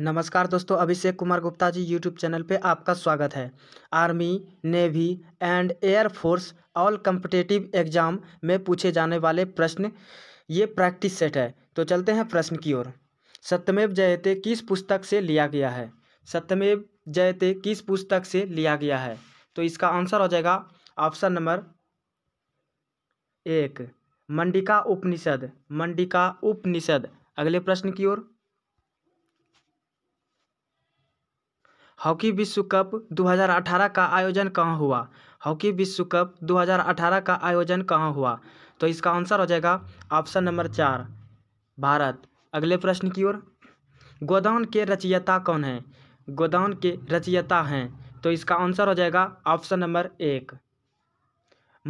नमस्कार दोस्तों Abhishek Kumar Gupta ji YouTube channel पे आपका स्वागत है army navy and air force all competitive exam में पूछे जाने वाले प्रश्न ये प्रैक्टिस सेट है तो चलते हैं प्रश्न की ओर सत्यमेव जयते किस पुस्तक से लिया गया है सत्यमेव जयते किस पुस्तक से लिया गया है तो इसका आंसर हो जाएगा ऑप्शन नंबर एक मंडिका उपनिषद मंडिका उपनिषद अगले प्रश्न की ओर हॉकी विश्व कप दो हज़ार अठारह का आयोजन कहाँ हुआ हॉकी विश्व कप दो हज़ार अठारह का आयोजन कहाँ हुआ तो इसका आंसर हो जाएगा ऑप्शन नंबर चार भारत अगले प्रश्न की ओर गोदान के रचयिता कौन है गोदान के रचयिता हैं तो इसका आंसर हो जाएगा ऑप्शन नंबर एक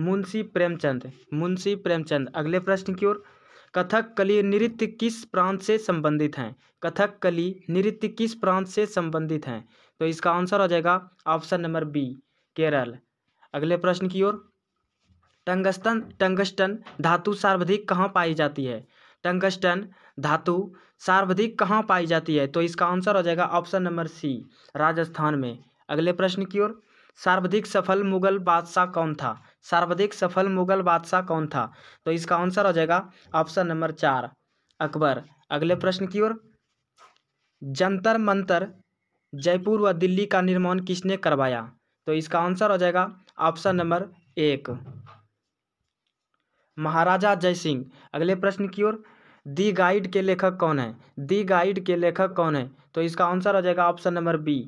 मुंशी प्रेमचंद मुंशी प्रेमचंद अगले प्रश्न की ओर कथकली नृत्य किस प्रांत से संबंधित हैं कथकली नृत्य किस प्रांत से संबंधित हैं तो इसका आंसर हो जाएगा ऑप्शन नंबर बी केरल अगले प्रश्न की ओर टंगस्टन टंगस्टन धातु सर्वाधिक कहाँ पाई जाती है टंगस्टन धातु सर्वाधिक कहाँ पाई जाती है तो इसका आंसर हो जाएगा ऑप्शन नंबर सी राजस्थान में अगले प्रश्न की ओर सर्वाधिक सफल मुगल बादशाह कौन था सर्वाधिक सफल मुगल बादशाह कौन था तो इसका आंसर हो जाएगा ऑप्शन नंबर चार अकबर अगले प्रश्न की ओर जंतर मंतर जयपुर व दिल्ली का निर्माण किसने करवाया तो इसका आंसर हो जाएगा ऑप्शन नंबर एक महाराजा जय सिंह अगले प्रश्न की ओर दी गाइड के लेखक कौन है दी गाइड के लेखक कौन है तो इसका आंसर हो जाएगा ऑप्शन नंबर बी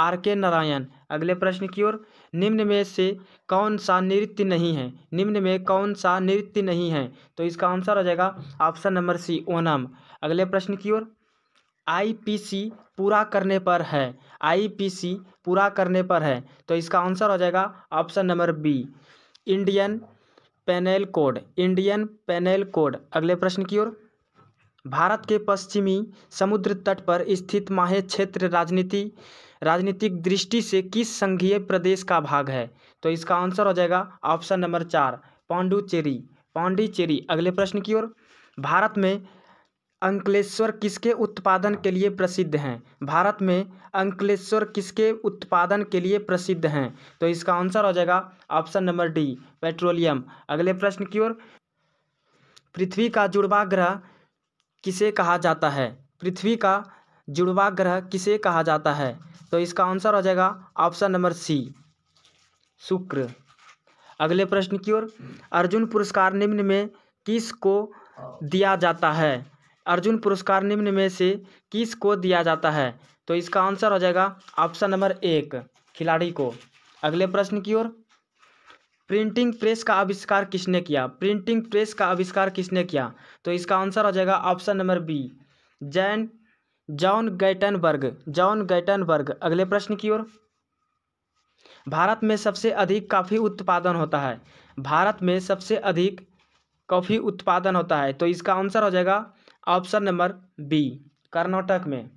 आर के नारायण अगले प्रश्न की ओर निम्न में से कौन सा नृत्य नहीं है निम्न में कौन सा नृत्य नहीं है तो इसका आंसर हो जाएगा ऑप्शन नंबर सी ओनम अगले प्रश्न की ओर आईपीसी पूरा करने पर है आईपीसी पूरा करने पर है तो इसका आंसर हो जाएगा option number B Indian penal code Indian penal code अगले प्रश्न की ओर भारत के पश्चिमी समुद्र तट पर स्थित माहे क्षेत्र राजनीति राजनीतिक दृष्टि से किस संघीय प्रदेश का भाग है तो इसका आंसर हो जाएगा ऑप्शन नंबर चार पांडुचेरी पांडिचेरी अगले प्रश्न की ओर भारत में अंकलेश्वर किसके उत्पादन के लिए प्रसिद्ध हैं भारत में अंकलेश्वर किसके उत्पादन के लिए प्रसिद्ध हैं तो इसका आंसर हो जाएगा ऑप्शन नंबर डी पेट्रोलियम अगले प्रश्न की ओर पृथ्वी का जुड़वा ग्रह किसे कहा जाता है पृथ्वी का जुड़वा ग्रह किसे कहा जाता है तो इसका आंसर हो जाएगा ऑप्शन नंबर सी शुक्र अगले प्रश्न की ओर अर्जुन पुरस्कार निम्न में किस को दिया जाता है अर्जुन पुरस्कार निम्न में से किस को दिया जाता है तो इसका आंसर हो जाएगा ऑप्शन नंबर एक खिलाड़ी को अगले प्रश्न की ओर प्रिंटिंग प्रेस का आविष्कार किसने किया प्रिंटिंग प्रेस का आविष्कार किसने किया तो इसका आंसर हो जाएगा ऑप्शन नंबर बी जैन जॉन गैटनबर्ग जॉन गैटनबर्ग अगले प्रश्न की ओर भारत में सबसे अधिक कॉफ़ी उत्पादन होता है भारत में सबसे अधिक कॉफ़ी उत्पादन होता है तो इसका आंसर हो जाएगा ऑप्शन नंबर बी कर्नाटक में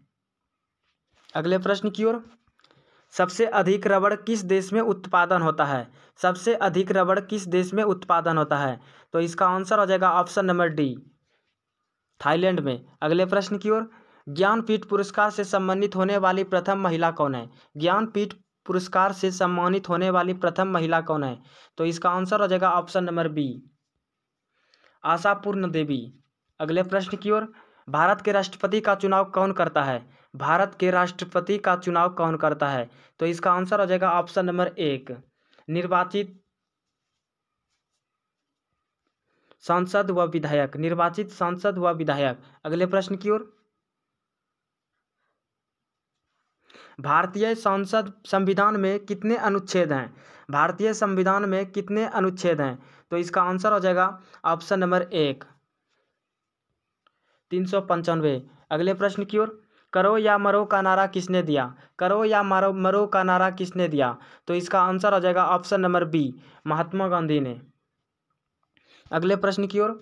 अगले प्रश्न की ओर सबसे अधिक रबड़ किस देश में उत्पादन होता है सबसे अधिक रबड़ किस देश में उत्पादन होता है तो इसका आंसर हो जाएगा ऑप्शन नंबर डी थाईलैंड में अगले प्रश्न की ओर ज्ञानपीठ पुरस्कार से सम्मानित होने वाली प्रथम महिला कौन है ज्ञानपीठ पुरस्कार से सम्मानित होने वाली प्रथम महिला कौन है तो इसका आंसर हो जाएगा option number B Ashapurna Devi अगले प्रश्न की ओर भारत के राष्ट्रपति का चुनाव कौन करता है भारत के राष्ट्रपति का चुनाव कौन करता है तो इसका आंसर हो जाएगा ऑप्शन नंबर एक निर्वाचित सांसद व विधायक निर्वाचित सांसद व विधायक अगले प्रश्न की ओर भारतीय संसद संविधान में कितने अनुच्छेद हैं भारतीय संविधान में कितने अनुच्छेद हैं तो इसका आंसर हो जाएगा ऑप्शन नंबर एक तीन सौ पंचानवे अगले प्रश्न की ओर करो या मरो का नारा किसने दिया करो या मरो मरो का नारा किसने दिया तो इसका आंसर हो जाएगा option number B Mahatma Gandhi ने अगले प्रश्न की ओर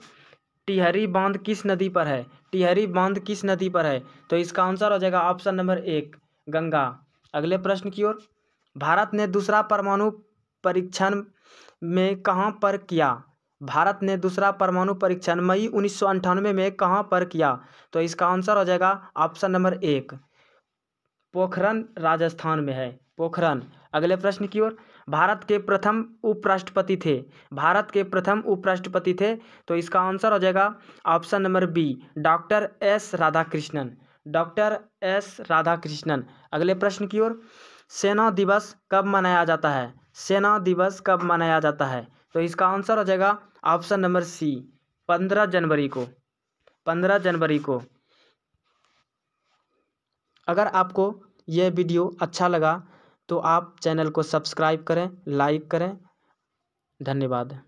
टिहरी बांध किस नदी पर है टिहरी बांध किस नदी पर है तो इसका आंसर हो जाएगा ऑप्शन नंबर एक गंगा अगले प्रश्न की ओर भारत ने दूसरा परमाणु परीक्षण में कहाँ पर किया भारत ने दूसरा परमाणु परीक्षण मई उन्नीस में कहाँ पर किया तो इसका आंसर हो जाएगा ऑप्शन नंबर एक पोखरण राजस्थान में है पोखरण अगले प्रश्न की ओर भारत के प्रथम उपराष्ट्रपति थे भारत के प्रथम उपराष्ट्रपति थे तो इसका आंसर हो जाएगा option number B doctor S Radhakrishnan doctor S Radhakrishnan अगले प्रश्न की ओर सेना दिवस कब मनाया जाता है सेना दिवस कब मनाया जाता है तो इसका आंसर हो जाएगा ऑप्शन नंबर सी पंद्रह जनवरी को पंद्रह जनवरी को अगर आपको यह वीडियो अच्छा लगा तो आप चैनल को सब्सक्राइब करें लाइक करें धन्यवाद